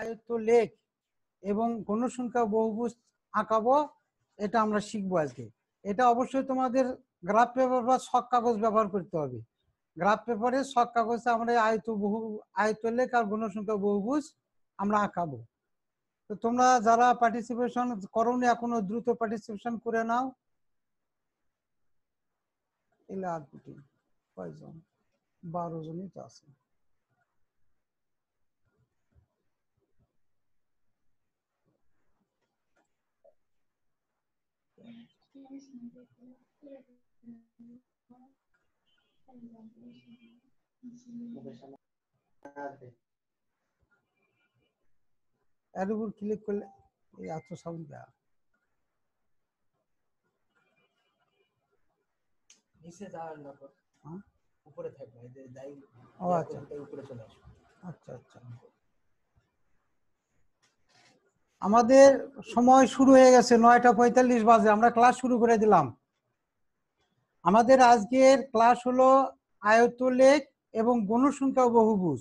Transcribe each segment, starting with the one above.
আয়ত্ত লেখ এবং গণসংখ্যা বহুভুজ আঁকাবো এটা আমরা শিখবো আজকে এটা অবশ্যই তোমাদের গ্রাফ পেপার বা শখ কাগজ ব্যবহার করতে হবে গ্রাফ পেপারে শখ কাগজে আমরা আয়ত বহু আয়ত্ত লেখ আর গণসংখ্যা বহুভুজ আমরা আঁকাবো তো তোমরা যারা পার্টিসিপেশন করোনি এখনো দ্রুত পার্টিসিপেশন করে নাও এলা কয়জন বারো জনই তো আছে উপর ক্লিক করলে এই দেওয়া হ্যাঁ? উপরে আচ্ছা। উপরে চলে আসবে আচ্ছা আচ্ছা আমাদের সময় শুরু হয়ে গেছে নয়টা পঁয়তাল্লিশ বাজে আমরা ক্লাস শুরু করে দিলাম আমাদের আজকের ক্লাস হলো আয়তলেখ এবং গণসংখ্যা বহুভুজ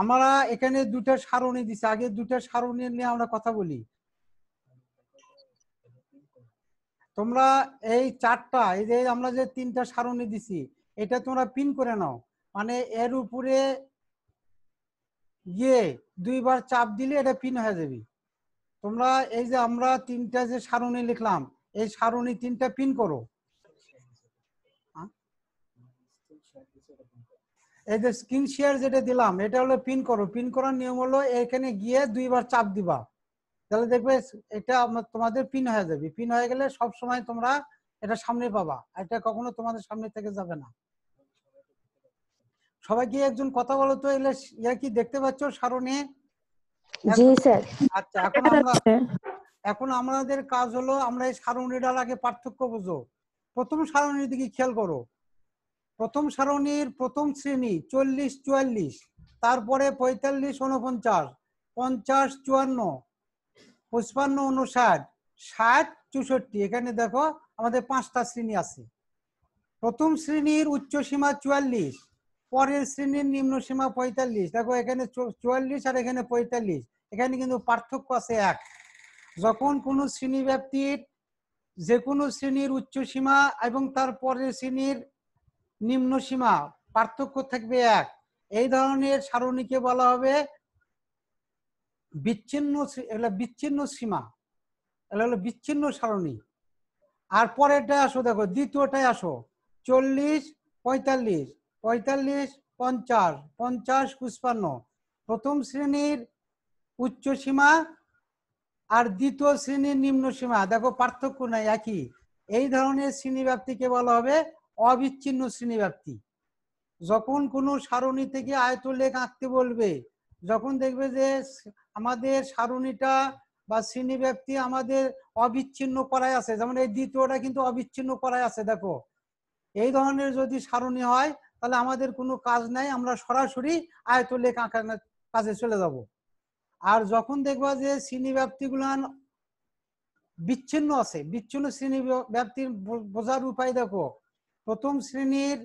আমরা এখানে দুটা সারণী দিছি আগে দুটা সারণী নিয়ে আমরা কথা বলি তোমরা এই চারটা এই যে আমরা যে তিনটা সারণী দিছি এটা তোমরা পিন করে নাও মানে এর উপরে ইয়ে দুইবার চাপ দিলে এটা পিন হয়ে যাবে তোমরা এই যে আমরা তিনটা যে সারণী লিখলাম এই সারণী তিনটা পিন করো এই যে স্ক্রিন শেয়ার যেটা দিলাম এটা হলো পিন করো পিন করার নিয়ম হলো এখানে গিয়ে দুইবার চাপ দিবা তাহলে দেখবে এটা তোমাদের পিন হয়ে যাবে পিন হয়ে গেলে সব সময় তোমরা এটা সামনে পাবা এটা কখনো তোমাদের সামনে থেকে যাবে না সবাই গিয়ে একজন কথা বলো তো এলে ইয়া কি দেখতে পাচ্ছ সারণী জি স্যার আচ্ছা এখন আমরা এখন আমাদের কাজ হলো আমরা এই সারণীটার আগে পার্থক্য বুঝো প্রথম সারণীর দিকে খেয়াল করো প্রথম সারণীর প্রথম শ্রেণী চল্লিশ চুয়াল্লিশ তারপরে পঁয়তাল্লিশ উনপঞ্চাশ পঞ্চাশ চুয়ান্ন পঁচপান্ন উনষাট ষাট চৌষট্টি এখানে দেখো আমাদের পাঁচটা শ্রেণী আছে প্রথম শ্রেণীর উচ্চ সীমা চুয়াল্লিশ পরের শ্রেণীর নিম্ন সীমা পঁয়তাল্লিশ দেখো এখানে চুয়াল্লিশ আর এখানে পঁয়তাল্লিশ এখানে কিন্তু পার্থক্য আছে এক যখন কোনো শ্রেণী ব্যাপ্তির যে কোনো শ্রেণীর উচ্চ সীমা এবং তার পরের শ্রেণীর নিম্ন সীমা পার্থক্য থাকবে এক এই ধরনের সারণীকে বলা হবে বিচ্ছিন্ন এগুলো বিচ্ছিন্ন সীমা এগুলো হলো বিচ্ছিন্ন সারণী আর পরেরটায় আসো দেখো দ্বিতীয়টায় আসো চল্লিশ পঁয়তাল্লিশ পঁয়তাল্লিশ পঞ্চাশ পঞ্চাশ পুষ্পান্ন প্রথম শ্রেণীর উচ্চ সীমা আর দ্বিতীয় শ্রেণীর নিম্ন সীমা দেখো পার্থক্য নাই একই এই ধরনের শ্রেণীব্যাপ্তিকে বলা হবে অবিচ্ছিন্ন শ্রেণীব্যাপ্তি যখন কোনো সারণী থেকে আয়তলেখ আঁকতে বলবে যখন দেখবে যে আমাদের সারণীটা বা শ্রেণীব্যাপ্তি আমাদের অবিচ্ছিন্ন করায় আছে যেমন এই দ্বিতীয়টা কিন্তু অবিচ্ছিন্ন করায় আছে দেখো এই ধরনের যদি সারণী হয় তাহলে আমাদের কোনো কাজ নাই আমরা সরাসরি লেখ আঁকার কাছে চলে যাব আর যখন দেখবা যে শ্রেণী ব্যাপ্তিগুলান বিচ্ছিন্ন আছে বিচ্ছিন্ন শ্রেণী ব্যাপ্তির বোঝার উপায় দেখো প্রথম শ্রেণীর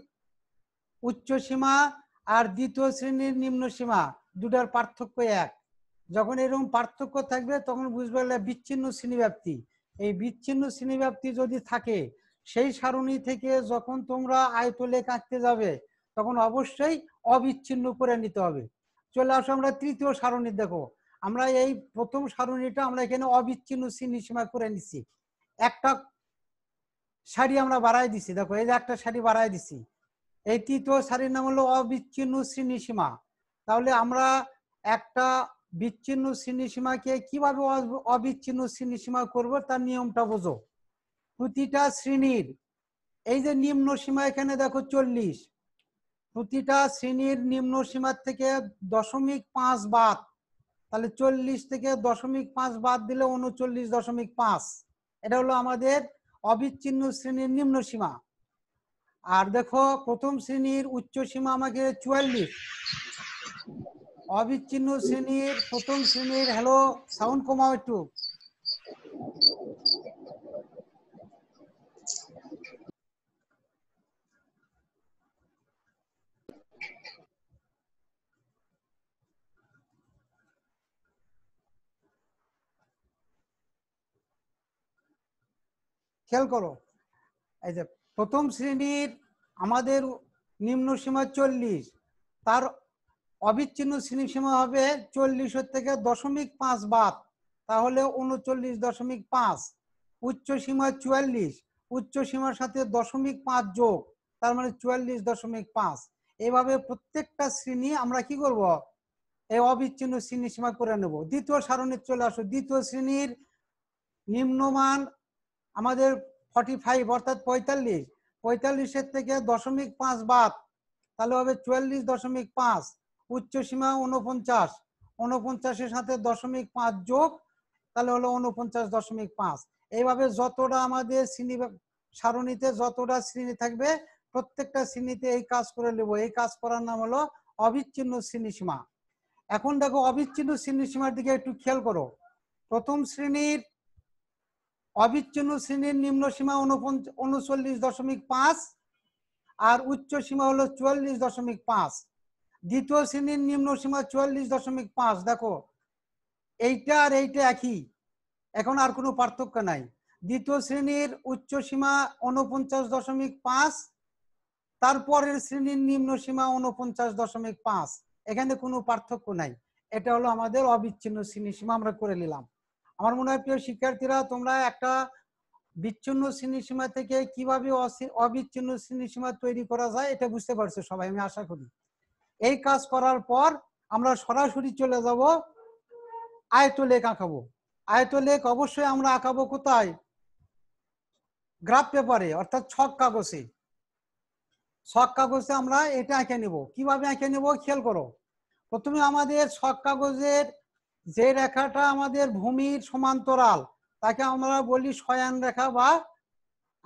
উচ্চ সীমা আর দ্বিতীয় শ্রেণীর নিম্ন সীমা দুটার পার্থক্য এক যখন এরকম পার্থক্য থাকবে তখন বুঝবে বিচ্ছিন্ন শ্রেণীব্যাপ্তি এই বিচ্ছিন্ন শ্রেণীব্যাপ্তি যদি থাকে সেই সারণী থেকে যখন তোমরা আয়তলেখ আঁকতে যাবে তখন অবশ্যই অবিচ্ছিন্ন করে নিতে হবে চলে আসো আমরা তৃতীয় সারণী দেখো আমরা এই প্রথম সারণীটা আমরা এখানে অবিচ্ছিন্ন সীমা করে নিছি একটা শাড়ি আমরা বাড়াই দিছি দেখো এই যে একটা শাড়ি বাড়াই দিছি এই তৃতীয় শাড়ির নাম হলো অবিচ্ছিন্ন শ্রেণীসীমা তাহলে আমরা একটা বিচ্ছিন্ন শ্রেণীসীমাকে কিভাবে অবিচ্ছিন্ন শ্রেণীসীমা করবো তার নিয়মটা বোঝো প্রতিটা শ্রেণীর এই যে নিম্ন সীমা এখানে দেখো চল্লিশ প্রতিটা শ্রেণীর নিম্ন সীমার থেকে দশমিক পাঁচ বাদ তাহলে চল্লিশ থেকে দশমিক পাঁচ বাদ দিলে উনচল্লিশ দশমিক পাঁচ এটা হলো আমাদের অবিচ্ছিন্ন শ্রেণীর নিম্ন সীমা আর দেখো প্রথম শ্রেণীর উচ্চ সীমা আমাকে চুয়াল্লিশ অবিচ্ছিন্ন শ্রেণীর প্রথম শ্রেণীর হ্যালো সাউন্ড কমাও একটু খেয়াল করো এই যে প্রথম শ্রেণীর আমাদের নিম্ন সীমা চল্লিশ তার অবিচ্ছিন্ন শ্রেণী সীমা হবে চল্লিশ থেকে দশমিক পাঁচ বাদ তাহলে উনচল্লিশ দশমিক পাঁচ উচ্চ সীমা চুয়াল্লিশ উচ্চ সীমার সাথে দশমিক পাঁচ যোগ তার মানে চুয়াল্লিশ দশমিক পাঁচ এভাবে প্রত্যেকটা শ্রেণী আমরা কি করব এই অবিচ্ছিন্ন শ্রেণী সীমা করে নেব দ্বিতীয় সারণীর চলে আসো দ্বিতীয় শ্রেণীর নিম্নমান আমাদের ফর্টি ফাইভ অর্থাৎ পঁয়তাল্লিশ পঁয়তাল্লিশের থেকে দশমিক পাঁচ বাদ তাহলে হবে চুয়াল্লিশ দশমিক পাঁচ উচ্চ সীমা উনপঞ্চাশ উনপঞ্চাশের সাথে দশমিক পাঁচ যোগ তাহলে হলো উনপঞ্চাশ দশমিক পাঁচ এইভাবে যতটা আমাদের শ্রেণী সারণীতে যতটা শ্রেণী থাকবে প্রত্যেকটা শ্রেণীতে এই কাজ করে নেব এই কাজ করার নাম হলো অবিচ্ছিন্ন শ্রেণী সীমা এখন দেখো অবিচ্ছিন্ন শ্রেণী সীমার দিকে একটু খেয়াল করো প্রথম শ্রেণীর অবিচ্ছিন্ন শ্রেণীর নিম্ন সীমা উনচল্লিশ দশমিক পাঁচ আর উচ্চ সীমা হলো চুয়াল্লিশ দশমিক পাঁচ দ্বিতীয় শ্রেণীর নিম্ন সীমা চুয়াল্লিশ দশমিক পাঁচ দেখো এইটা আর এইটা একই এখন আর কোনো পার্থক্য নাই দ্বিতীয় শ্রেণীর উচ্চ সীমা উনপঞ্চাশ দশমিক পাঁচ তারপরের শ্রেণীর নিম্ন সীমা উনপঞ্চাশ দশমিক পাঁচ এখানে কোনো পার্থক্য নাই এটা হলো আমাদের অবিচ্ছিন্ন শ্রেণী সীমা আমরা করে নিলাম আমার মনে হয় প্রিয় শিক্ষার্থীরা তোমরা একটা বিচ্ছিন্ন শ্রেণীসীমা থেকে কিভাবে অবিচ্ছিন্ন শ্রেণীসীমা তৈরি করা যায় এটা বুঝতে পারছো সবাই আমি আশা করি এই কাজ করার পর আমরা সরাসরি চলে যাব আয়ত লেখ আঁকাবো আয়ত লেখ অবশ্যই আমরা আঁকাবো কোথায় গ্রাফ পেপারে অর্থাৎ ছক কাগজে ছক কাগজে আমরা এটা আঁকে নেব কিভাবে আঁকে নেব খেয়াল করো প্রথমে আমাদের ছক কাগজের যে রেখাটা আমাদের ভূমির সমান্তরাল তাকে আমরা বলি শয়ান রেখা বা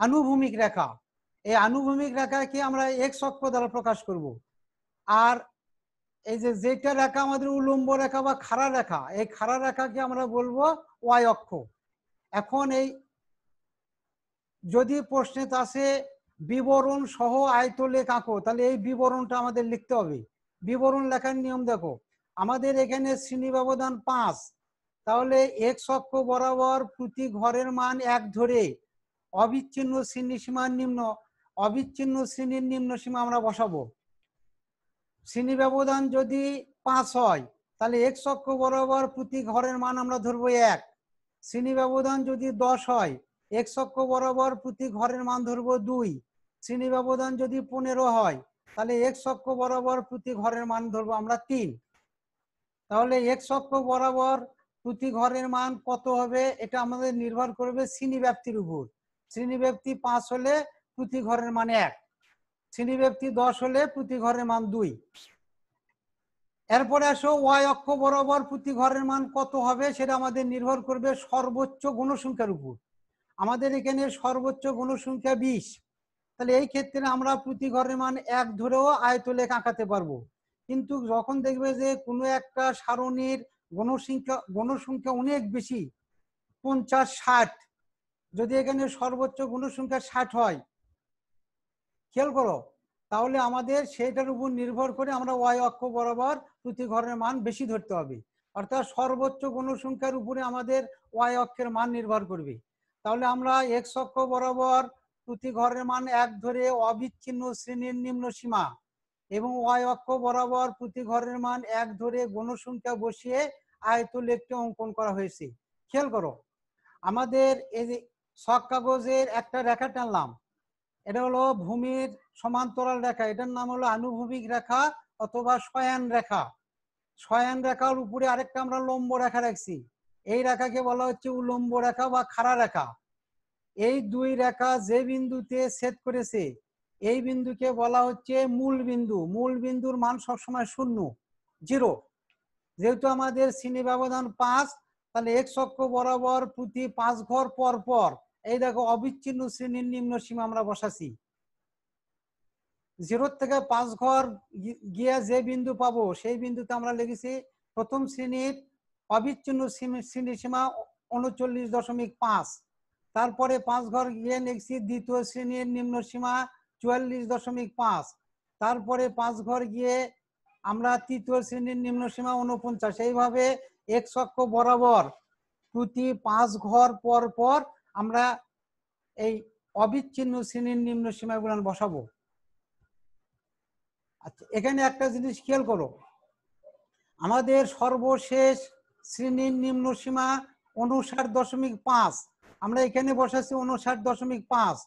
আনুভূমিক রেখা এই আনুভূমিক রেখাকে আমরা এক সক্ষ দ্বারা প্রকাশ করব আর এই যে যেটা রেখা আমাদের উলম্ব রেখা বা খাড়া রেখা এই খাড়া রেখাকে আমরা বলবো ওয়াই অক্ষ এখন এই যদি প্রশ্নে আছে বিবরণ সহ আয়তলে কাঁকো তাহলে এই বিবরণটা আমাদের লিখতে হবে বিবরণ লেখার নিয়ম দেখো আমাদের এখানে শ্রেণী ব্যবধান পাঁচ তাহলে এক সক্ষ বরাবর প্রতি ঘরের মান এক ধরে অবিচ্ছিন্ন শ্রেণী সীমার নিম্ন অবিচ্ছিন্ন শ্রেণীর নিম্ন সীমা আমরা বসাবো শ্রেণী ব্যবধান যদি পাঁচ হয় তাহলে এক সক্ষ বরাবর প্রতি ঘরের মান আমরা ধরবো এক শ্রেণী ব্যবধান যদি দশ হয় এক সক্ষ বরাবর প্রতি ঘরের মান ধরবো দুই শ্রেণী ব্যবধান যদি পনেরো হয় তাহলে এক সক্ষ বরাবর প্রতি ঘরের মান ধরবো আমরা তিন তাহলে এক্স অক্ষ বরাবর প্রতি ঘরের মান কত হবে এটা আমাদের নির্ভর করবে শ্রেণী ব্যাপ্তির উপর শ্রেণী ব্যাপ্তি পাঁচ হলে প্রতি ঘরের মান এক শ্রেণী ব্যাপ্তি দশ হলে প্রতি ঘরের মান দুই এরপরে আসো ওয়াই অক্ষ বরাবর প্রতি ঘরের মান কত হবে সেটা আমাদের নির্ভর করবে সর্বোচ্চ গুণসংখ্যার উপর আমাদের এখানে সর্বোচ্চ গুণসংখ্যা বিশ তাহলে এই ক্ষেত্রে আমরা প্রতি ঘরের মান এক ধরেও আয়তলেখ আঁকাতে পারবো কিন্তু যখন দেখবে যে কোনো একটা সারণীর গণসংখ্যা গণসংখ্যা অনেক বেশি পঞ্চাশ ষাট যদি এখানে সর্বোচ্চ গণসংখ্যা ষাট হয় খেয়াল করো তাহলে আমাদের সেটার উপর নির্ভর করে আমরা ওয়াই অক্ষ বরাবর প্রতিঘরের মান বেশি ধরতে হবে অর্থাৎ সর্বোচ্চ গণসংখ্যার উপরে আমাদের ওয়াই অক্ষের মান নির্ভর করবে তাহলে আমরা এক্স অক্ষ বরাবর প্রতিঘরের মান এক ধরে অবিচ্ছিন্ন শ্রেণীর নিম্ন সীমা এবং ওয়াই অক্ষ বরাবর প্রতি ঘরের মান এক ধরে গণসংখ্যা বসিয়ে আয়ত একটি অঙ্কন করা হয়েছে খেয়াল করো আমাদের এই যে শখ কাগজের একটা রেখা টানলাম এটা হলো ভূমির সমান্তরাল রেখা এটার নাম হলো আনুভূমিক রেখা অথবা শয়ান রেখা শয়ান রেখার উপরে আরেকটা আমরা লম্ব রেখা রাখছি এই রেখাকে বলা হচ্ছে উলম্ব রেখা বা খাড়া রেখা এই দুই রেখা যে বিন্দুতে ছেদ করেছে এই বিন্দুকে বলা হচ্ছে মূল বিন্দু মূল বিন্দুর মান সবসময় শূন্য জিরো যেহেতু আমাদের শ্রেণী ব্যবধান পাঁচ তাহলে এক অক্ষ বরাবর প্রতি পাঁচ ঘর পর পর এই দেখো অবিচ্ছিন্ন শ্রেণীর নিম্ন সীমা আমরা বসাছি জিরোর থেকে পাঁচ ঘর গিয়ে যে বিন্দু পাবো সেই বিন্দুতে আমরা লিখেছি প্রথম শ্রেণীর অবিচ্ছিন্ন শ্রেণী সীমা উনচল্লিশ দশমিক পাঁচ তারপরে পাঁচ ঘর গিয়ে লিখছি দ্বিতীয় শ্রেণীর নিম্ন সীমা চুয়াল্লিশ দশমিক পাঁচ তারপরে পাঁচ ঘর গিয়ে আমরা তৃতীয় শ্রেণীর নিম্ন সীমা উনপঞ্চাশ এইভাবে এক অক্ষ বরাবর প্রতি পাঁচ ঘর পর পর আমরা এই অবিচ্ছিন্ন শ্রেণীর নিম্ন গুলান বসাবো আচ্ছা এখানে একটা জিনিস খেয়াল করো আমাদের সর্বশেষ শ্রেণীর নিম্ন সীমা উনষাট দশমিক পাঁচ আমরা এখানে বসাচ্ছি উনষাট দশমিক পাঁচ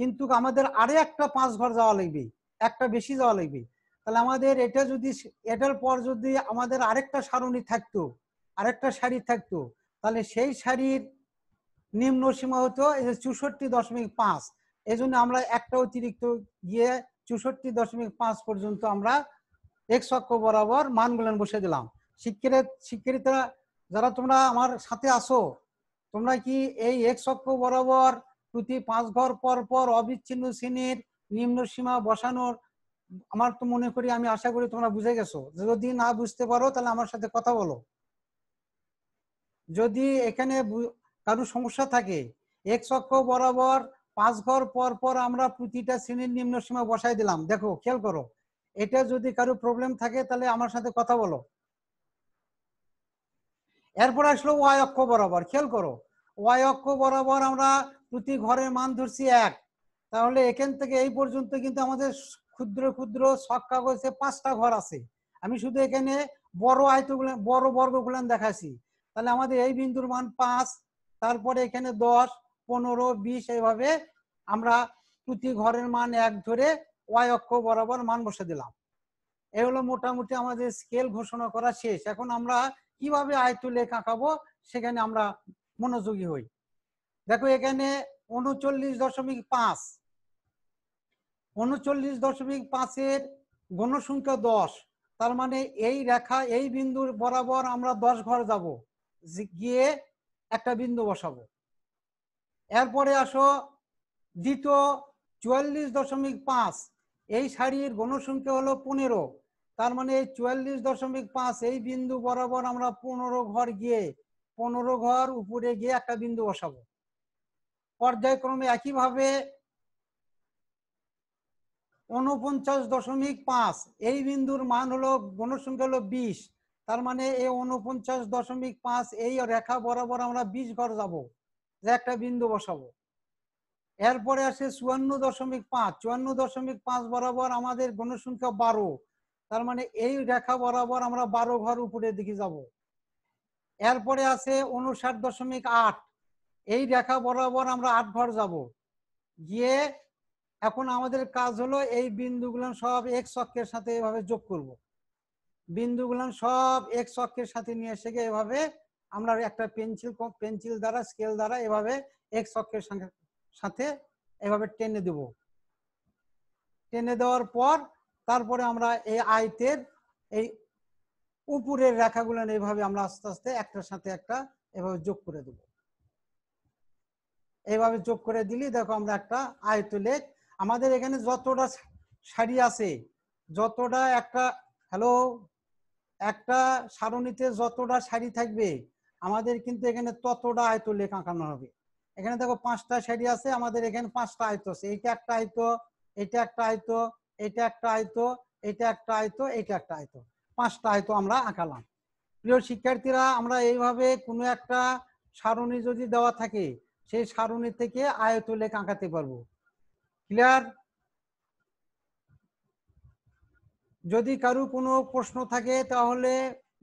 কিন্তু আমাদের আরে একটা পাঁচ ঘর যাওয়া লাগবে একটা বেশি যাওয়া লাগবে তাহলে আমাদের এটা যদি এটার পর যদি আমাদের আরেকটা সারণী থাকতো আরেকটা শাড়ি থাকতো তাহলে সেই শাড়ির নিম্ন সীমা হতো চৌষট্টি দশমিক পাঁচ এই জন্য আমরা একটা অতিরিক্ত গিয়ে চৌষট্টি দশমিক পাঁচ পর্যন্ত আমরা এক চক্র বরাবর মানগুলান বসে দিলাম শিক্ষিত শিক্ষিতা যারা তোমরা আমার সাথে আসো তোমরা কি এই এক অক্ষ বরাবর প্রতি পাঁচ ঘর পর পর অবিচ্ছিন্ন শ্রেণীর নিম্ন সীমা বসানোর আমার তো মনে করি আমি আশা করি তোমরা বুঝে গেছো যদি না বুঝতে পারো তাহলে আমার সাথে কথা বলো যদি এখানে কারো সমস্যা থাকে এক অক্ষ বরাবর পাঁচ ঘর পর পর আমরা প্রতিটা শ্রেণীর নিম্ন সীমা বসাই দিলাম দেখো খেয়াল করো এটা যদি কারো প্রবলেম থাকে তাহলে আমার সাথে কথা বলো এরপর আসলো ওয়াই অক্ষ বরাবর খেয়াল করো ওয়াই অক্ষ বরাবর আমরা প্রতি ঘরের মান ধরছি এক তাহলে এখান থেকে এই পর্যন্ত কিন্তু আমাদের ক্ষুদ্র ক্ষুদ্র শখ কাগজে পাঁচটা ঘর আছে আমি শুধু এখানে বড় আয়তগুলো বড় বর্গগুলান দেখাছি তাহলে আমাদের এই বিন্দুর মান পাঁচ তারপরে এখানে দশ পনেরো বিশ এইভাবে আমরা প্রতি ঘরের মান এক ধরে ওয়াই অক্ষ বরাবর মান বসে দিলাম এ হলো মোটামুটি আমাদের স্কেল ঘোষণা করা শেষ এখন আমরা কিভাবে আয়তু লেখ আঁকাবো সেখানে আমরা মনোযোগী হই দেখো এখানে উনচল্লিশ দশমিক পাঁচ উনচল্লিশ দশমিক পাঁচের গণসংখ্যা দশ তার মানে এই রেখা এই বিন্দুর বরাবর আমরা দশ ঘর যাব গিয়ে একটা বিন্দু বসাবো এরপরে আসো দ্বিতীয় চুয়াল্লিশ দশমিক পাঁচ এই শাড়ির গণসংখ্যা হলো পনেরো তার মানে এই চুয়াল্লিশ দশমিক পাঁচ এই বিন্দু বরাবর আমরা পনেরো ঘর গিয়ে পনেরো ঘর উপরে গিয়ে একটা বিন্দু বসাবো পর্যায়ক্রমে একইভাবে উনপঞ্চাশ দশমিক পাঁচ এই বিন্দুর মান হলো গণসংখ্যা হলো বিশ তার মানে এই উনপঞ্চাশ দশমিক পাঁচ এই রেখা বরাবর আমরা বিশ ঘর যাব যে একটা বিন্দু বসাবো এরপরে আসে চুয়ান্ন দশমিক পাঁচ চুয়ান্ন দশমিক পাঁচ বরাবর আমাদের গণসংখ্যা বারো তার মানে এই রেখা বরাবর আমরা বারো ঘর উপরের দিকে যাব এরপরে আছে উনষাট দশমিক আট এই রেখা বরাবর আমরা আট ভর যাব গিয়ে এখন আমাদের কাজ হলো এই বিন্দুগুলান সব এক চক্রের সাথে এভাবে যোগ করব। বিন্দুগুলান সব এক চক্রের সাথে নিয়ে এসে এভাবে আমরা একটা পেন্সিল পেন্সিল দ্বারা স্কেল দ্বারা এভাবে এক চক্রের সাথে এভাবে টেনে দেব টেনে দেওয়ার পর তারপরে আমরা এই আয়তের এই উপরের রেখাগুলো এইভাবে আমরা আস্তে আস্তে একটার সাথে একটা এভাবে যোগ করে দেবো এইভাবে যোগ করে দিলি দেখো আমরা একটা আয়ত লেখ আমাদের এখানে যতটা শাড়ি আছে যতটা একটা হ্যালো একটা সারণীতে যতটা শাড়ি থাকবে আমাদের কিন্তু এখানে ততটা আয়ত লেখ আঁকানো হবে এখানে দেখো পাঁচটা শাড়ি আছে আমাদের এখানে পাঁচটা আয়ত আছে এইটা একটা আয়ত এটা একটা আয়ত এটা একটা আয়ত এটা একটা আয়ত এটা একটা আয়ত পাঁচটা আয়ত আমরা আঁকালাম প্রিয় শিক্ষার্থীরা আমরা এইভাবে কোনো একটা সারণী যদি দেওয়া থাকে সেই সারণী থেকে আয়ত লেখ আঁকাতে পারবো ক্লিয়ার যদি কারো কোনো প্রশ্ন থাকে তাহলে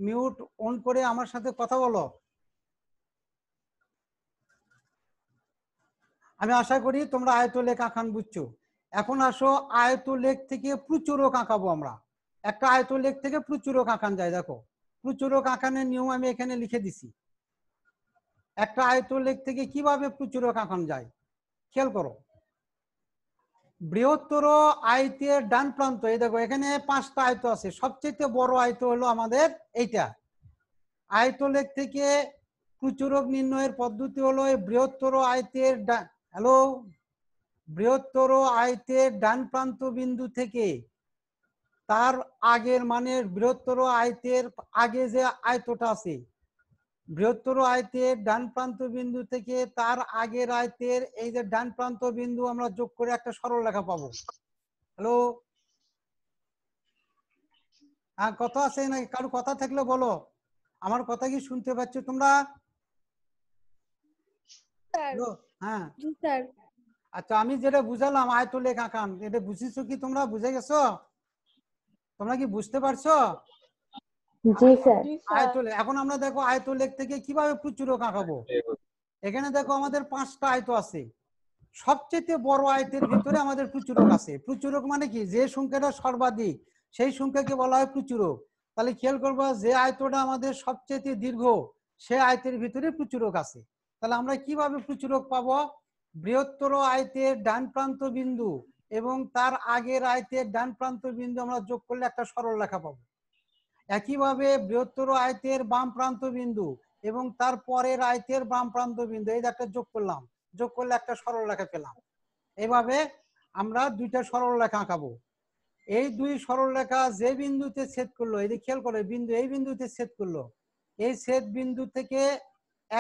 মিউট অন করে আমার সাথে কথা বলো আমি আশা করি তোমরা আয়ত লেখ আঁকান বুঝছো এখন আসো আয়ত থেকে প্রচুরক আঁকাবো আমরা একটা আয়ত থেকে প্রচুরক আঁকান যায় দেখো প্রচুরক আঁকানের নিয়ম আমি এখানে লিখে দিছি একটা লেখ থেকে কিভাবে প্রচুরক আঁকানো যায় খেয়াল করো বৃহত্তর আয়তের ডান প্রান্ত এই দেখো এখানে পাঁচটা আয়ত আছে সবচেয়ে বড় আয়ত হলো আমাদের এইটা আয়ত লেখ থেকে প্রচুরক নির্ণয়ের পদ্ধতি হলো বৃহত্তর আয়তের হ্যালো বৃহত্তর আয়তের ডান প্রান্ত বিন্দু থেকে তার আগের মানের বৃহত্তর আয়তের আগে যে আয়তটা আছে বৃহত্তর আয়তের ডান প্রান্ত বিন্দু থেকে তার আগের আয়তের এই যে ডান প্রান্ত বিন্দু আমরা যোগ করে একটা সরল রেখা পাবো হ্যালো হ্যাঁ কথা আছে নাকি কারো কথা থাকলে বলো আমার কথা কি শুনতে পাচ্ছ তোমরা হ্যাঁ আচ্ছা আমি যেটা বুঝালাম আয়তলেখ আঁকান এটা বুঝিস কি তোমরা বুঝে গেছো তোমরা কি বুঝতে পারছো জি স্যার এখন আমরা দেখো লেখ থেকে কিভাবে এখানে দেখো আমাদের পাঁচটা আয়ত আছে সবচেয়ে বড় আয়তের ভিতরে আমাদের প্রচুরক আছে প্রচুরক মানে কি যে সংখ্যাটা সর্বাধিক সেই সংখ্যাকে বলা হয় প্রচুরক তাহলে খেয়াল করবো যে আয়তটা আমাদের সবচেয়ে দীর্ঘ সে আয়তের ভিতরে প্রচুরক আছে তাহলে আমরা কিভাবে প্রচুরক পাবো বৃহত্তর আয়তের ডান প্রান্ত বিন্দু এবং তার আগের আয়তের ডান প্রান্ত বিন্দু আমরা যোগ করলে একটা সরল রেখা পাবো একইভাবে বৃহত্তর আয়তের বাম প্রান্ত বিন্দু এবং তার পরের আয়তের বাম প্রান্ত বিন্দু এই একটা যোগ করলাম যোগ করলে একটা সরল রেখা পেলাম এভাবে আমরা দুইটা সরল রেখা আঁকাবো এই দুই সরল রেখা যে বিন্দুতে ছেদ করলো এই খেয়াল করে বিন্দু এই বিন্দুতে ছেদ করলো এই ছেদ বিন্দু থেকে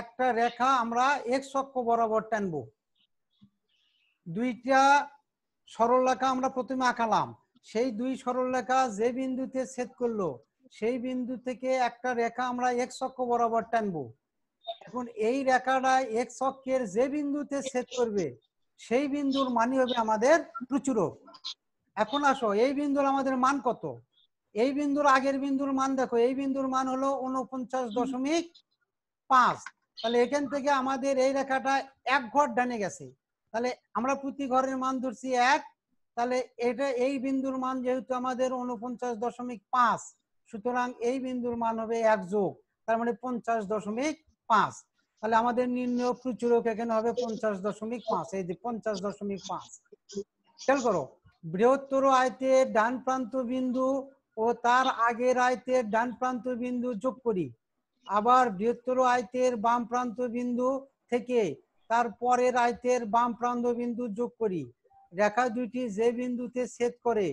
একটা রেখা আমরা এক অক্ষ বরাবর টানব দুইটা সরল রেখা আমরা প্রথমে আঁকালাম সেই দুই সরল রেখা যে বিন্দুতে ছেদ করলো সেই বিন্দু থেকে একটা রেখা আমরা এক্স অক্ষ বরাবর টানবো এখন এই রেখাটা এক্স অক্ষের যে বিন্দুতে ছেদ করবে সেই বিন্দুর মানই হবে আমাদের প্রচুরক এখন আসো এই বিন্দুর আমাদের মান কত এই বিন্দুর আগের বিন্দুর মান দেখো এই বিন্দুর মান হলো উনপঞ্চাশ দশমিক পাঁচ তাহলে এখান থেকে আমাদের এই রেখাটা এক ঘর ডানে গেছে তাহলে আমরা প্রতি ঘরের মান ধরছি এক তাহলে এটা এই বিন্দুর মান যেহেতু আমাদের উনপঞ্চাশ দশমিক পাঁচ সুতরাং এই বিন্দুর মান হবে এক যোগ তার মানে পঞ্চাশ দশমিক পাঁচ তাহলে আমাদের নির্ণয় প্রচুরক এখানে হবে পঞ্চাশ দশমিক পাঁচ এই যে পঞ্চাশ দশমিক পাঁচ খেয়াল করো বৃহত্তর আয়তে ডান প্রান্ত বিন্দু ও তার আগের আয়তের ডান প্রান্ত বিন্দু যোগ করি আবার বৃহত্তর আয়তের বাম প্রান্ত বিন্দু থেকে তার পরের আয়তের বাম প্রান্ত বিন্দু যোগ করি রেখা দুইটি যে বিন্দুতে ছেদ করে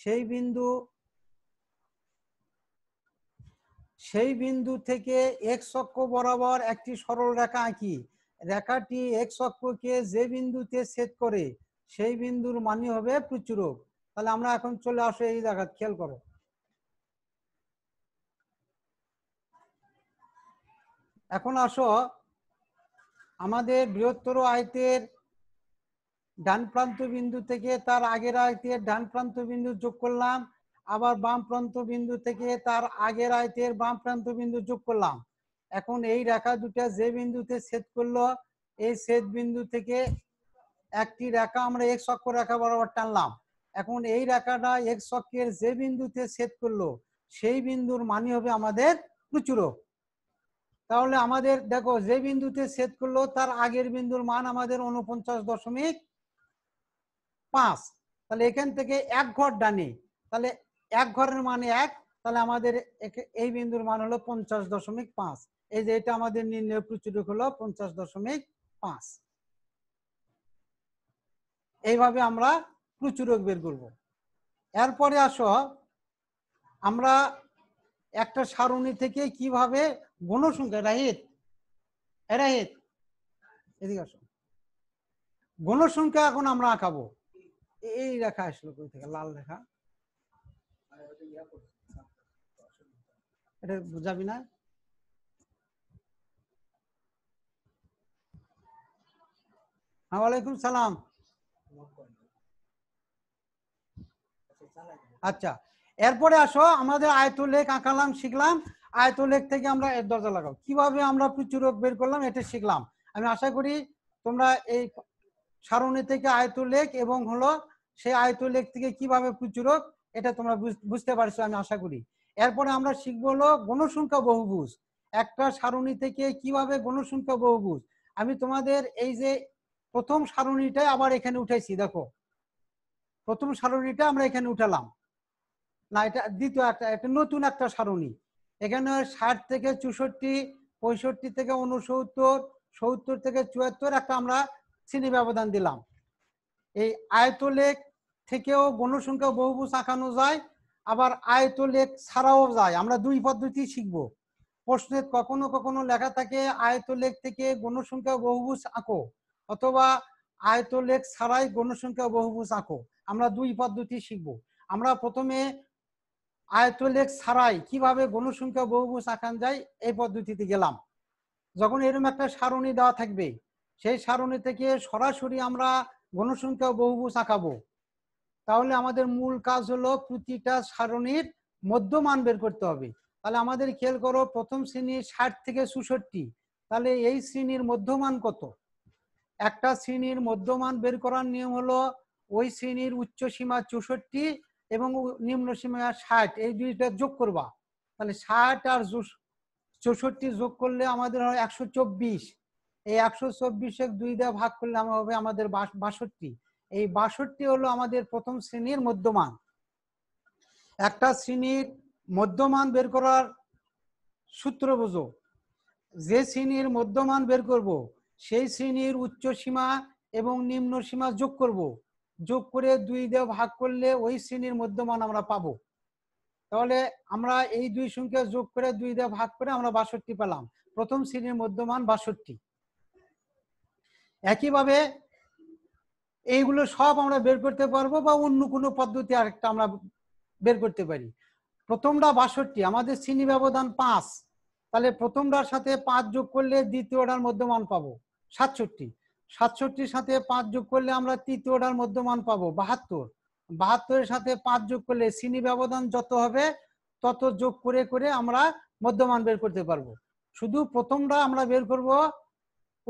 সেই বিন্দু সেই বিন্দু থেকে এক্স অক্ষ বরাবর একটি সরল রেখা আঁকি রেখাটি এক্স অক্ষকে যে বিন্দুতে ছেদ করে সেই বিন্দুর মানি হবে প্রচুরক তাহলে আমরা এখন চলে আসো এই জায়গা খেয়াল করো এখন আসো আমাদের বৃহত্তর আয়তের ডান প্রান্ত বিন্দু থেকে তার আগের আয়তের ডান প্রান্ত বিন্দু যোগ করলাম আবার বাম প্রান্ত বিন্দু থেকে তার আগের আয়তের বাম প্রান্ত বিন্দু যোগ করলাম এখন এই রেখা দুটা যে বিন্দুতে ছেদ করলো এই ছেদ বিন্দু থেকে একটি রেখা আমরা এক চক্র রেখা বরাবর টানলাম এখন এই রেখাটা এক চক্রের যে বিন্দুতে ছেদ করলো সেই বিন্দুর মানি হবে আমাদের প্রচুরক তাহলে আমাদের দেখো যে বিন্দুতে ছেদ করলো তার আগের বিন্দুর মান আমাদের উনপঞ্চাশ দশমিক পাঁচ তাহলে এখান থেকে এক ঘর ডানে তাহলে এক ঘরের মানে এক তাহলে আমাদের এই বিন্দুর মান হলো পঞ্চাশ দশমিক পাঁচ এই যে এটা আমাদের নির্ণয় প্রচুরক হলো পঞ্চাশ দশমিক পাঁচ এইভাবে আমরা প্রচুরক বের করব এরপরে আসো আমরা একটা সারণি থেকে কিভাবে গণসংখ্যা রাহিত রাহিত এদিকে আসো গণসংখ্যা এখন আমরা আঁকাবো এই রেখা আসলো কই থেকে লাল রেখা ওয়ালাইকুম সালাম আচ্ছা এরপরে আসো আমাদের আয়তুল লেখ আঁকালাম শিখলাম আয়তুল লেখ থেকে আমরা এর দরজা লাগাবো কিভাবে আমরা প্রচুর বের করলাম এটা শিখলাম আমি আশা করি তোমরা এই সারণী থেকে আয়তুল লেখ এবং হলো সেই আয়তুল লেখ থেকে কিভাবে প্রচুরক এটা তোমরা বুঝতে পারছো আমি আশা করি এরপরে আমরা শিখবো হলো গণসংখ্যা বহুভুজ একটা সারণী থেকে কিভাবে গণসংখ্যা বহুভুজ আমি তোমাদের এই যে প্রথম সারণীটাই আবার এখানে উঠেছি দেখো প্রথম সারণীটা আমরা এখানে উঠালাম না এটা দ্বিতীয় একটা একটা নতুন একটা সারণী এখানে ষাট থেকে চৌষট্টি পঁয়ষট্টি থেকে উনসত্তর সত্তর থেকে চুয়াত্তর একটা আমরা শ্রেণী ব্যবধান দিলাম এই আয়তলেখ থেকেও গণসংখ্যা বহুভুজ আঁকানো যায় আবার লেখ ছাড়াও যায় আমরা দুই পদ্ধতি শিখবো প্রশ্নে কখনো কখনো লেখা থাকে লেখ থেকে গণসংখ্যা বহুভুজ আঁকো অথবা লেখ ছাড়াই গণসংখ্যা বহুভুজ আঁকো আমরা দুই পদ্ধতি শিখবো আমরা প্রথমে লেখ ছাড়াই কিভাবে গণসংখ্যা বহুভুজ আঁকান যায় এই পদ্ধতিতে গেলাম যখন এরকম একটা সারণী দেওয়া থাকবে সেই সারণী থেকে সরাসরি আমরা গণসংখ্যা বহুভুজ আঁকাবো তাহলে আমাদের মূল কাজ হলো প্রতিটা সারণীর মধ্যমান বের করতে হবে তাহলে আমাদের খেয়াল করো প্রথম শ্রেণী ষাট থেকে ছষট্টি তাহলে এই শ্রেণীর মধ্যমান কত একটা শ্রেণীর মধ্যমান বের করার নিয়ম হলো ওই শ্রেণীর উচ্চ সীমা চৌষট্টি এবং নিম্ন সীমা ষাট এই দুইটা যোগ করবা তাহলে ষাট আর চৌষট্টি যোগ করলে আমাদের হয় একশো চব্বিশ এই একশো চব্বিশের দুই ভাগ করলে হবে আমাদের বাষট্টি এই বাষট্টি হলো আমাদের প্রথম শ্রেণীর মধ্যমান একটা শ্রেণীর মধ্যমান বের করার সূত্র বোঝো যে শ্রেণীর মধ্যমান বের করব সেই শ্রেণীর উচ্চ সীমা এবং নিম্ন সীমা যোগ করব যোগ করে দুই দেব ভাগ করলে ওই শ্রেণীর মধ্যমান আমরা পাবো তাহলে আমরা এই দুই সংখ্যা যোগ করে দুই দেব ভাগ করে আমরা বাষট্টি পেলাম প্রথম শ্রেণীর মধ্যমান বাষট্টি একইভাবে এইগুলো সব আমরা বের করতে পারবো বা অন্য কোনো পদ্ধতি আরেকটা আমরা বের করতে পারি প্রথমটা বাষট্টি আমাদের শ্রেণী ব্যবধান পাঁচ তাহলে প্রথমটার সাথে পাঁচ যোগ করলে দ্বিতীয়টার মধ্যমান পাবো সাতষট্টি সাতষট্টির সাথে পাঁচ যোগ করলে আমরা তৃতীয়টার মধ্যমান পাবো বাহাত্তর বাহাত্তরের সাথে পাঁচ যোগ করলে শ্রেণী ব্যবধান যত হবে তত যোগ করে করে আমরা মধ্যমান বের করতে পারবো শুধু প্রথমটা আমরা বের করব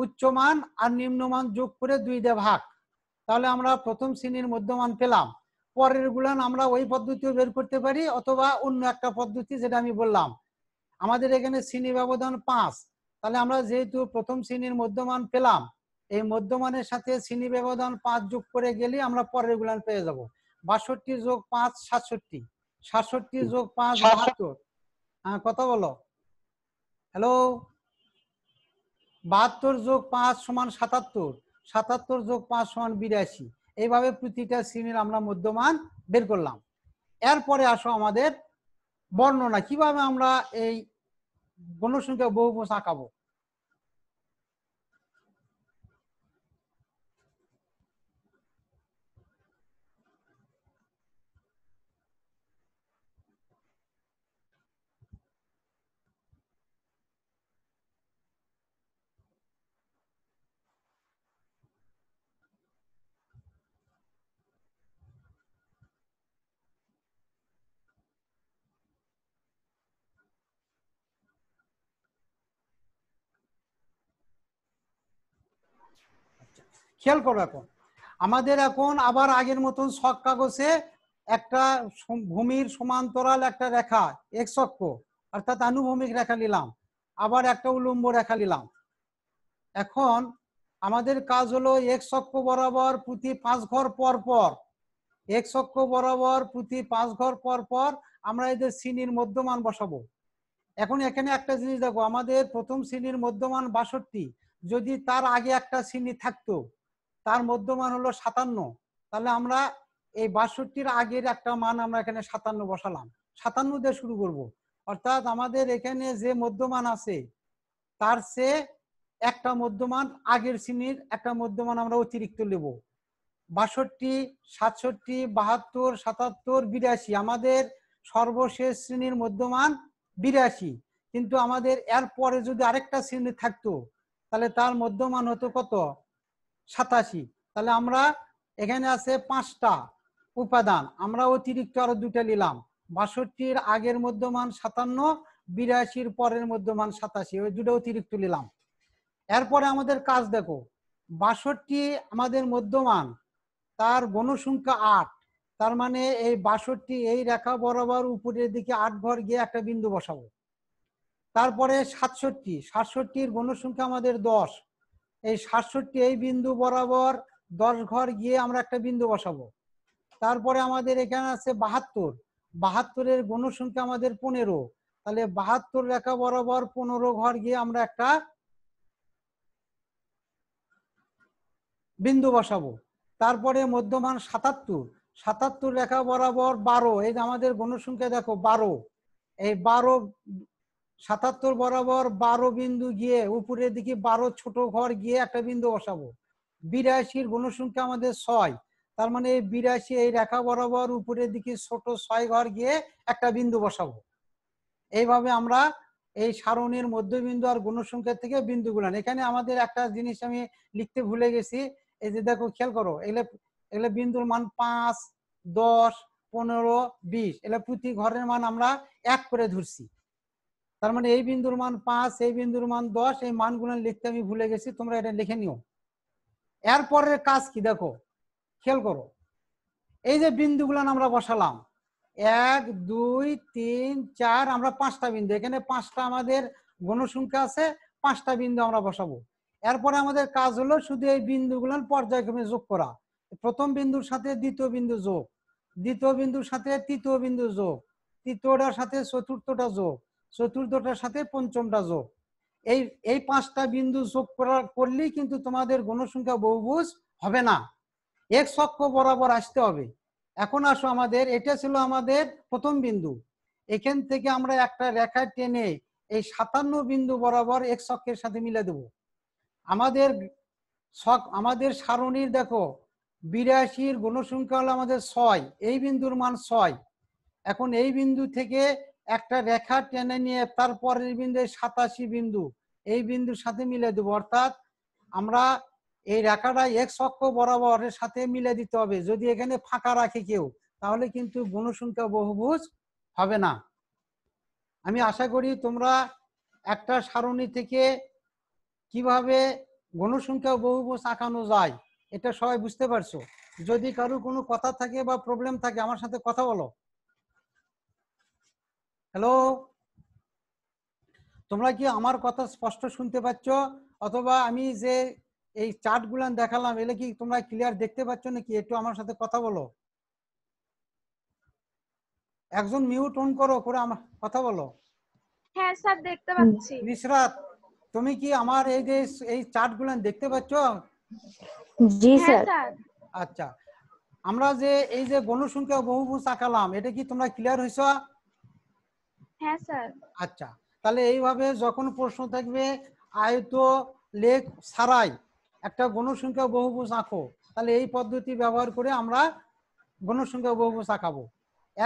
উচ্চমান আর নিম্নমান যোগ করে দুই দে ভাগ তাহলে আমরা প্রথম শ্রেণীর মধ্যমান পেলাম পরের গুলান আমরা ওই পদ্ধতিও বের করতে পারি অথবা অন্য একটা পদ্ধতি যেটা আমি বললাম আমাদের এখানে শ্রেণী ব্যবধান পাঁচ তাহলে আমরা যেহেতু প্রথম শ্রেণীর মধ্যমান পেলাম এই মধ্যমানের সাথে শ্রেণী ব্যবধান পাঁচ যোগ করে গেলে আমরা পরের গুলান পেয়ে যাব বাষট্টি যোগ পাঁচ সাতষট্টি সাতষট্টি যোগ পাঁচ বাহাত্তর হ্যাঁ কথা বলো হ্যালো বাহাত্তর যোগ পাঁচ সমান সাতাত্তর সাতাত্তর যোগ পাঁচ সমান বিরাশি এইভাবে প্রতিটা শ্রেণীর আমরা মধ্যমান বের করলাম এরপরে আসো আমাদের বর্ণনা কিভাবে আমরা এই গণসংখ্যা বহুবোষ আঁকাবো খেয়াল করো এখন আমাদের এখন আবার আগের মতন শখ কাগজে একটা ভূমির সমান্তরাল একটা রেখা এক অক্ষ অর্থাৎ আনুভূমিক রেখা নিলাম আবার একটা উলম্ব রেখা নিলাম এখন আমাদের কাজ হলো এক অক্ষ বরাবর প্রতি পাঁচ ঘর পর পর এক অক্ষ বরাবর প্রতি পাঁচ ঘর পর পর আমরা এদের শ্রেণীর মধ্যমান বসাবো এখন এখানে একটা জিনিস দেখো আমাদের প্রথম শ্রেণীর মধ্যমান বাষট্টি যদি তার আগে একটা শ্রেণী থাকতো তার মধ্যমান হলো সাতান্ন তাহলে আমরা এই বাষট্টির আগের একটা মান আমরা এখানে সাতান্ন বসালাম সাতান্ন দিয়ে শুরু করব। অর্থাৎ আমাদের এখানে যে মধ্যমান আছে তার চেয়ে একটা মধ্যমান আগের শ্রেণীর একটা মধ্যমান আমরা অতিরিক্ত নেব বাষট্টি সাতষট্টি বাহাত্তর সাতাত্তর বিরাশি আমাদের সর্বশেষ শ্রেণীর মধ্যমান বিরাশি কিন্তু আমাদের এর পরে যদি আরেকটা শ্রেণী থাকতো তাহলে তার মধ্যমান হতো কত সাতাশি তাহলে আমরা এখানে আছে পাঁচটা উপাদান আমরা অতিরিক্ত আরো দুটা নিলাম বাষট্টির আগের মধ্যমান সাতান্ন বিরাশির পরের মধ্যমান সাতাশি ওই দুটো অতিরিক্ত নিলাম এরপরে আমাদের কাজ দেখো বাষট্টি আমাদের মধ্যমান তার গণসংখ্যা আট তার মানে এই বাষট্টি এই রেখা বরাবর উপরের দিকে আট ঘর গিয়ে একটা বিন্দু বসাবো তারপরে সাতষট্টি সাতষট্টির গণসংখ্যা আমাদের দশ এই সাতষট্টি এই বিন্দু বরাবর দশ ঘর গিয়ে আমরা একটা বিন্দু বসাবো তারপরে আমাদের এখানে আছে বাহাত্তর বাহাত্তরের গণসংখ্যা আমাদের পনেরো তাহলে বাহাত্তর রেখা বরাবর পনেরো ঘর গিয়ে আমরা একটা বিন্দু বসাবো তারপরে মধ্যমান সাতাত্তর সাতাত্তর রেখা বরাবর বারো এই আমাদের গণসংখ্যা দেখো বারো এই বারো সাতাত্তর বরাবর বারো বিন্দু গিয়ে উপরের দিকে বারো ছোট ঘর গিয়ে একটা বিন্দু বসাবো বিরাশির গণসংখ্যা আমাদের ছয় তার মানে এই বিরাশি এই রেখা বরাবর উপরের দিকে ছোট ছয় ঘর গিয়ে একটা বিন্দু বসাবো এইভাবে আমরা এই সারণের মধ্যবিন্দু আর গণসংখ্যা থেকে গুলান এখানে আমাদের একটা জিনিস আমি লিখতে ভুলে গেছি এই যে দেখো খেয়াল করো এগুলো এগুলো বিন্দুর মান পাঁচ দশ পনেরো বিশ এগুলো প্রতি ঘরের মান আমরা এক করে ধরছি তার মানে এই বিন্দুর মান পাঁচ এই বিন্দুর মান দশ এই মানগুলো লিখতে আমি ভুলে গেছি তোমরা এটা লিখে নিও এরপরের কাজ কি দেখো খেয়াল করো এই যে বিন্দুগুলো আমরা বসালাম এক দুই তিন চার আমরা পাঁচটা বিন্দু এখানে পাঁচটা আমাদের গণসংখ্যা আছে পাঁচটা বিন্দু আমরা বসাবো এরপরে আমাদের কাজ হলো শুধু এই বিন্দুগুলো পর্যায়ক্রমে যোগ করা প্রথম বিন্দুর সাথে দ্বিতীয় বিন্দু যোগ দ্বিতীয় বিন্দুর সাথে তৃতীয় বিন্দু যোগ তৃতীয়টার সাথে চতুর্থটা যোগ চতুর্থটার সাথে পঞ্চমটা যোগ এই এই পাঁচটা বিন্দু যোগ করার করলেই কিন্তু তোমাদের গণসংখ্যা বহুভুজ হবে না এক অক্ষ বরাবর আসতে হবে এখন আসো আমাদের এটা ছিল আমাদের প্রথম বিন্দু এখান থেকে আমরা একটা রেখা টেনে এই সাতান্ন বিন্দু বরাবর এক অক্ষের সাথে মিলে দেব আমাদের ছক আমাদের সারণীর দেখো বিরাশির গণসংখ্যা হলো আমাদের ছয় এই বিন্দুর মান ছয় এখন এই বিন্দু থেকে একটা রেখা টেনে নিয়ে তারপরের বিন্দু সাতাশি বিন্দু এই বিন্দুর সাথে মিলে দেবো অর্থাৎ আমরা এই রেখাটা এক অক্ষ বরাবরের সাথে মিলে দিতে হবে যদি এখানে ফাঁকা রাখে কেউ তাহলে কিন্তু গুণসংখ্যা বহুভুজ হবে না আমি আশা করি তোমরা একটা সারণী থেকে কিভাবে গণসংখ্যা বহুভুজ আঁকানো যায় এটা সবাই বুঝতে পারছো যদি কারো কোনো কথা থাকে বা প্রবলেম থাকে আমার সাথে কথা বলো হ্যালো তোমরা কি আমার কথা স্পষ্ট শুনতে পাচ্ছ অথবা আমি যে এই চার্ট গুলান দেখালাম এলে কি তোমরা ক্লিয়ার দেখতে পাচ্ছ নাকি একটু আমার সাথে কথা বলো একজন মিউট অন করো করে আমার কথা বলো হ্যাঁ স্যার দেখতে পাচ্ছি মিশরাত তুমি কি আমার এই যে এই চার্টগুলো দেখতে পাচ্ছ জি হ্যাঁ, স্যার আচ্ছা আমরা যে এই যে গণসংখ্যা বহুভুজ আঁকালাম এটা কি তোমরা ক্লিয়ার হইছো হ্যাঁ স্যার আচ্ছা তাহলে এইভাবে যখন প্রশ্ন থাকবে আয়ত লেখ ছাড়াই একটা গণসংখ্যা বহুভুজ আঁকো তাহলে এই পদ্ধতি ব্যবহার করে আমরা গণসংখ্যা বহুভুজ আঁকাবো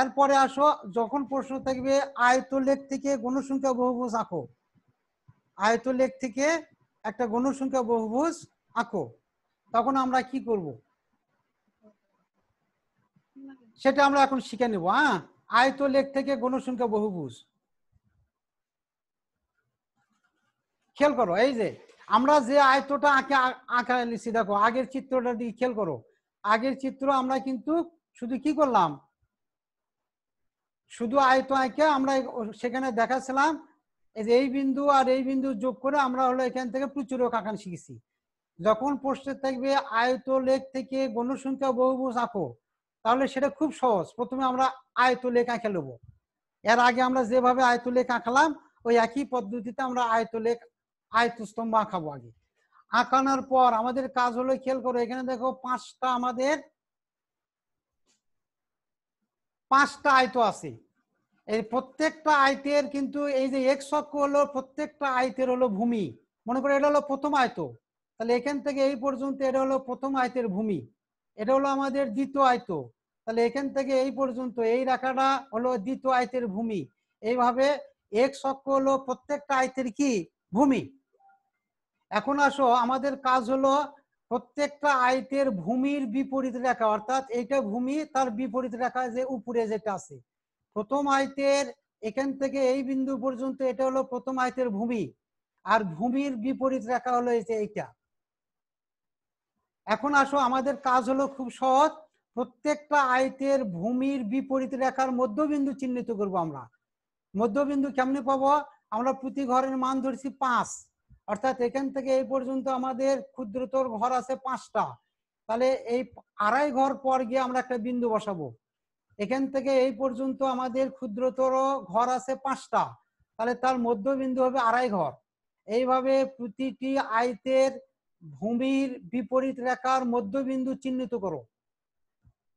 এরপরে আসো যখন প্রশ্ন থাকবে আয়ত লেখ থেকে গণসংখ্যা বহুভুজ আঁকো আয়ত লেখ থেকে একটা গণসংখ্যা বহুভুজ আঁকো তখন আমরা কি করব সেটা আমরা এখন শিখে নেবো হ্যাঁ আয়ত লেখ থেকে গণসংখ্যা বহুভুজ খেয়াল করো এই যে আমরা যে আয়তটা আঁকে আঁকা নিচ্ছি দেখো আগের চিত্রটা দিকে খেয়াল করো আগের চিত্র আমরা কিন্তু শুধু কি করলাম শুধু আয়ত আঁকে আমরা সেখানে দেখাচ্ছিলাম এই যে এই বিন্দু আর এই বিন্দু যোগ করে আমরা হলো এখান থেকে প্রচুর আঁকান শিখেছি যখন প্রশ্নে থাকবে আয়ত লেখ থেকে গণসংখ্যা বহুভুজ আঁকো তাহলে সেটা খুব সহজ প্রথমে আমরা আয়তলেখ আঁকে নেবো এর আগে আমরা যেভাবে আয়তলেখ আঁকালাম ওই একই পদ্ধতিতে আমরা আয়তলেখ আয়তস্তম্ভ আঁকাবো আগে আঁকানোর পর আমাদের কাজ হলো খেয়াল করো এখানে দেখো পাঁচটা আমাদের পাঁচটা আয়ত আছে এই প্রত্যেকটা আয়তের কিন্তু এই যে এক অক্ষ হলো প্রত্যেকটা আয়তের হলো ভূমি মনে করো এটা হলো প্রথম আয়ত তাহলে এখান থেকে এই পর্যন্ত এটা হলো প্রথম আয়তের ভূমি এটা হলো আমাদের দ্বিতীয় আয়ত তাহলে এখান থেকে এই পর্যন্ত এই রাখাটা হলো দ্বিতীয় আয়তের ভূমি এইভাবে এক অক্ষ হলো প্রত্যেকটা আয়তের কি ভূমি এখন আসো আমাদের কাজ হলো প্রত্যেকটা আয়তের ভূমির বিপরীত রেখা অর্থাৎ এইটা ভূমি তার বিপরীত রেখা যে উপরে যেটা আছে প্রথম আয়তের এখান থেকে এই বিন্দু পর্যন্ত এটা হলো প্রথম আয়তের ভূমি আর ভূমির বিপরীত রেখা হলো এই যে এইটা এখন আসো আমাদের কাজ হলো খুব সহজ প্রত্যেকটা আয়তের ভূমির বিপরীত রেখার মধ্যবিন্দু চিহ্নিত করব আমরা মধ্যবিন্দু কেমনে পাবো আমরা প্রতি ঘরের মান ধরছি পাঁচ অর্থাৎ এখান থেকে এই পর্যন্ত আমাদের ক্ষুদ্রতর ঘর আছে পাঁচটা তাহলে এই আড়াই ঘর পর গিয়ে আমরা একটা বিন্দু বসাবো এখান থেকে এই পর্যন্ত আমাদের ক্ষুদ্রতর ঘর আছে পাঁচটা তাহলে তার মধ্যবিন্দু হবে আড়াই ঘর এইভাবে প্রতিটি আয়তের ভূমির বিপরীত রেখার মধ্যবিন্দু চিহ্নিত করো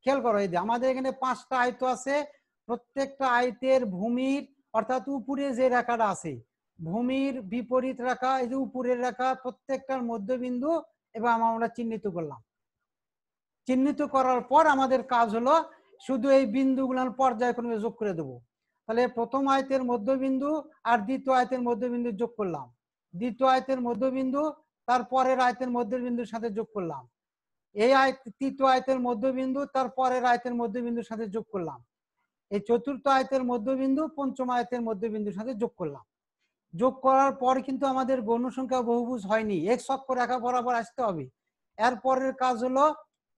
খেয়াল করো এই আমাদের এখানে পাঁচটা আয়ত আছে প্রত্যেকটা আয়তের ভূমির অর্থাৎ উপরে যে রেখাটা আছে ভূমির বিপরীত রেখা এই যে উপরের রেখা প্রত্যেকটার মধ্যবিন্দু এবার আমরা চিহ্নিত করলাম চিহ্নিত করার পর আমাদের কাজ হলো শুধু এই বিন্দুগুলোর পর্যায়ক্রমে যোগ করে দেব তাহলে প্রথম আয়তের মধ্যবিন্দু আর দ্বিতীয় আয়তের মধ্যবিন্দু যোগ করলাম দ্বিতীয় আয়তের মধ্যবিন্দু তারপরের আয়তের মধ্যবিন্দুর সাথে যোগ করলাম এই আয় তৃতীয় আয়তের মধ্যবিন্দু তারপরের আয়তের মধ্যবিন্দুর সাথে যোগ করলাম এই চতুর্থ আয়তের মধ্যবিন্দু পঞ্চম আয়তের মধ্যবিন্দুর সাথে যোগ করলাম যোগ করার পর কিন্তু আমাদের গৌণ সংখ্যা বহুভুজ হয়নি এক সক্ষ রেখা বরাবর আসতে হবে এরপরের কাজ হলো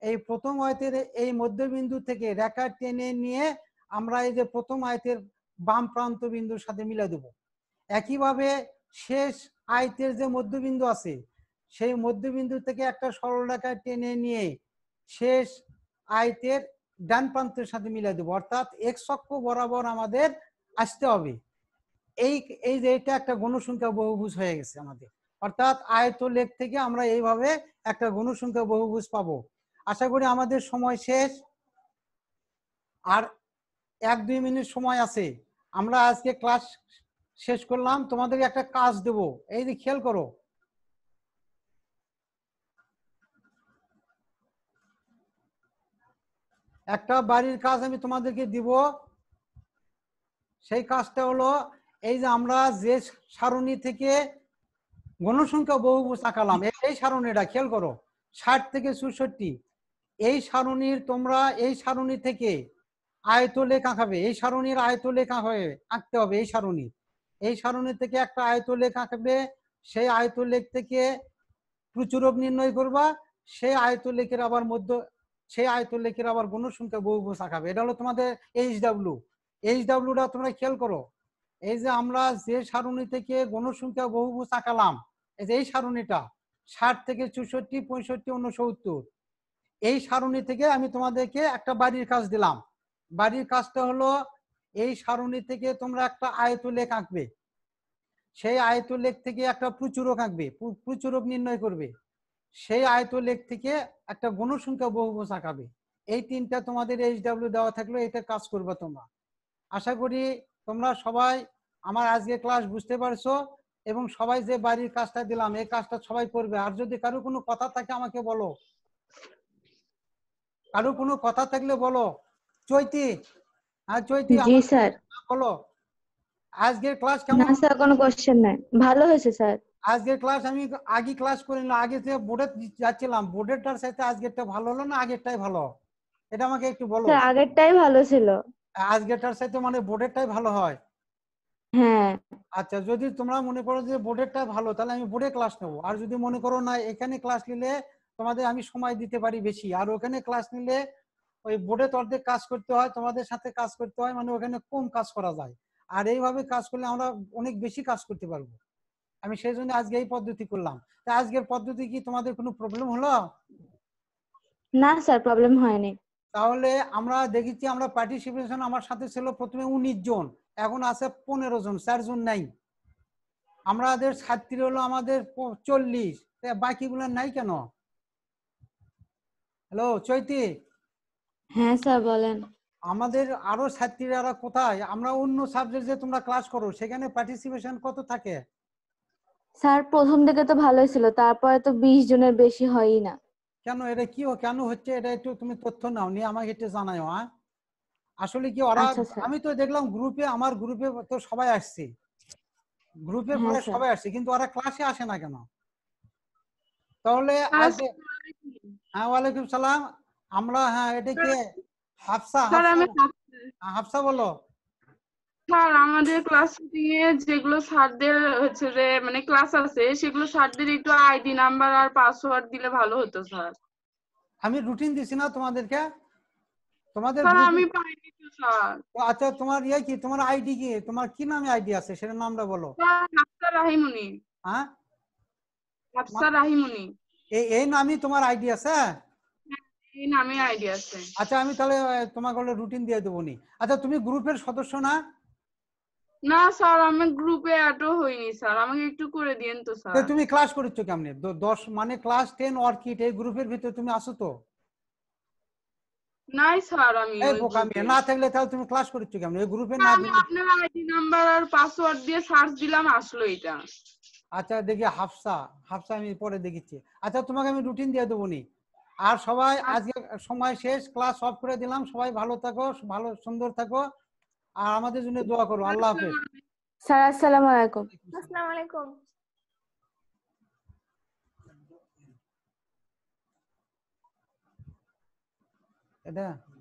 এই প্রথম আয়তের এই মধ্যবিন্দু থেকে রেখা টেনে নিয়ে আমরা এই যে প্রথম আয়তের বাম প্রান্ত বিন্দুর সাথে মিলে দেব একইভাবে শেষ আয়তের যে মধ্যবিন্দু আছে সেই মধ্যবিন্দু থেকে একটা সরলরেখা টেনে নিয়ে শেষ আয়তের ডান প্রান্তের সাথে মিলে দেবো অর্থাৎ এক অক্ষ বরাবর আমাদের আসতে হবে এই এই যে এটা একটা গণসংখ্যা বহুভুজ হয়ে গেছে আমাদের অর্থাৎ আয়ত লেখ থেকে আমরা এইভাবে একটা গণসংখ্যা বহুভুজ পাবো আশা করি আমাদের সময় শেষ আর এক দুই মিনিট সময় আছে আমরা আজকে ক্লাস শেষ করলাম তোমাদের একটা কাজ দেব এই যে খেয়াল করো একটা বাড়ির কাজ আমি তোমাদেরকে দিব সেই কাজটা হলো এই যে আমরা যে সারণী থেকে গণসংখ্যা বহুভুজ আঁকালাম এই সারণীটা খেয়াল করো ষাট থেকে চৌষট্টি এই সারণীর তোমরা এই সারণী থেকে আয়ত লেখ আঁকাবে এই সারণীর লেখ আঁকাবে আঁকতে হবে এই সারণী এই সারণী থেকে একটা আয়ত লেখ আঁকবে সেই আয়ত লেখ থেকে প্রচুর নির্ণয় করবা সেই আয়ত লেখের আবার মধ্য সেই আয়তুল লেখির আবার গুণ সংখ্যা বহু শাখাবে এটা হলো তোমাদের এইচ ডাব্লু এইচ ডাব্লুটা তোমরা খেয়াল করো এই যে আমরা যে সারণী থেকে গুণ সংখ্যা বহু আঁকালাম এই যে এই সারণীটা ষাট থেকে চৌষট্টি পঁয়ষট্টি উনসত্তর এই সারণী থেকে আমি তোমাদেরকে একটা বাড়ির কাজ দিলাম বাড়ির কাজটা হলো এই সারণী থেকে তোমরা একটা আয়তুলেখ আঁকবে সেই আয়তুলেখ থেকে একটা প্রচুরক আঁকবে প্রচুরক নির্ণয় করবে সেই আয়তলেখ থেকে একটা গণসংখ্যা বহুবোষ আঁকাবে এই তিনটা তোমাদের এইচ ডাব্লিউ দেওয়া থাকলো এটা কাজ করবে তোমরা আশা করি তোমরা সবাই আমার আজকে ক্লাস বুঝতে পারছো এবং সবাই যে বাড়ির কাজটা দিলাম এই কাজটা সবাই করবে আর যদি কারো কোনো কথা থাকে আমাকে বলো কারো কোনো কথা থাকলে বলো চৈতি হ্যাঁ চৈতি জি স্যার বলো আজকের ক্লাস কেমন না স্যার কোনো কোশ্চেন নাই ভালো হয়েছে স্যার আজকের ক্লাস আমি আগে ক্লাস করি না আগে যে বোর্ডে যাচ্ছিলাম বোর্ডেরটার সাথে আজকেরটা ভালো হলো না আগেরটাই ভালো এটা আমাকে একটু বলো স্যার আগেরটাই ভালো ছিল আজকেরটার সাথে মানে বোর্ডেরটাই ভালো হয় হ্যাঁ আচ্ছা যদি তোমরা মনে করো যে বোর্ডেরটা ভালো তাহলে আমি বোর্ডে ক্লাস নেব আর যদি মনে করো না এখানে ক্লাস নিলে তোমাদের আমি সময় দিতে পারি বেশি আর ওখানে ক্লাস নিলে ওই বোর্ডে তো অর্ধেক কাজ করতে হয় তোমাদের সাথে কাজ করতে হয় মানে ওখানে কম কাজ করা যায় আর এইভাবে কাজ করলে আমরা অনেক বেশি কাজ করতে পারবো আমি সেই জন্য আজকে এই পদ্ধতি করলাম তা আজকের পদ্ধতি কি তোমাদের কোনো প্রবলেম হলো না স্যার প্রবলেম হয়নি তাহলে আমরা দেখেছি আমরা পার্টিসিপেশন আমার সাথে ছিল প্রথমে উনিশ জন এখন আছে পনেরো জন জন নাই আমাদের ছাত্রী হলো আমাদের চল্লিশ বাকিগুলো নাই কেন হ্যালো চৈতি হ্যাঁ স্যার বলেন আমাদের আরো ছাত্রীরা কোথায় আমরা অন্য সাবজেক্ট যে তোমরা ক্লাস করো সেখানে পার্টিসিপেশন কত থাকে স্যার প্রথম দিকে তো ভালোই ছিল তারপরে তো বিশ জনের বেশি হয়ই না কেন এটা কি কেন হচ্ছে এটা একটু তুমি তথ্য নাও নিয়ে আমাকে একটু জানাও হ্যাঁ আসলে কি ওরা আচ্ছা, আমি তো দেখলাম গ্রুপে আমার গ্রুপে তো সবাই আসছে গ্রুপে হ্যাঁ, পরে সবাই আসছে কিন্তু ওরা ক্লাসে আসে না কেন তাহলে হ্যাঁ ওয়ালাইকুম সালাম আমরা হ্যাঁ এটা কে হাফসা হ্যাঁ, হাফসা বলো স্যার আমাদের ক্লাস নিয়ে যেগুলো স্যারদের হচ্ছে যে মানে ক্লাস আছে সেগুলো স্যারদের একটু আইডি নাম্বার আর পাসওয়ার্ড দিলে ভালো হতো স্যার আমি রুটিন দিছি না তোমাদেরকে তোমাদের স্যার আমি পাইনি তো স্যার আচ্ছা তোমার ইয়া কি তোমার আইডি কি তোমার কি নামে আইডি আছে সেটা নামটা বলো হাফসা রাহিমুনি হ্যাঁ আফসার রাহিমুনি এই হ্যাঁ, এই নামে তোমার আইডি আছে এই নামে আইডি আছে আচ্ছা আমি তাহলে তোমাকে রুটিন দিয়ে দেবো নি আচ্ছা তুমি গ্রুপের সদস্য না না স্যার আমি গ্রুপে অ্যাডও হইনি স্যার আমাকে একটু করে দিয়েন তো স্যার তুমি ক্লাস করেছো কেমনে দশ মানে ক্লাস টেন অর্কিড এই গ্রুপের তুমি তো নাই স্যার আমি এই না থাকলে তাহলে তুমি ক্লাস কেমনে এই গ্রুপে না আমি আপনার আইডি নাম্বার আর পাসওয়ার্ড দিয়ে সার্চ দিলাম আসলো এটা আচ্ছা দেখি হাফসা হাফসা আমি পরে দেখেছি আচ্ছা তোমাকে আমি রুটিন দিয়ে দেবো নি আর সবাই আচ্ছা। আজকে সময় শেষ ক্লাস অফ করে দিলাম সবাই ভালো থাকো ভালো সুন্দর থাকো আর আমাদের জন্য দোয়া করো আল্লাহ হাফেজ স্যার আসসালামু আলাইকুম আসসালামু আলাইকুম এটা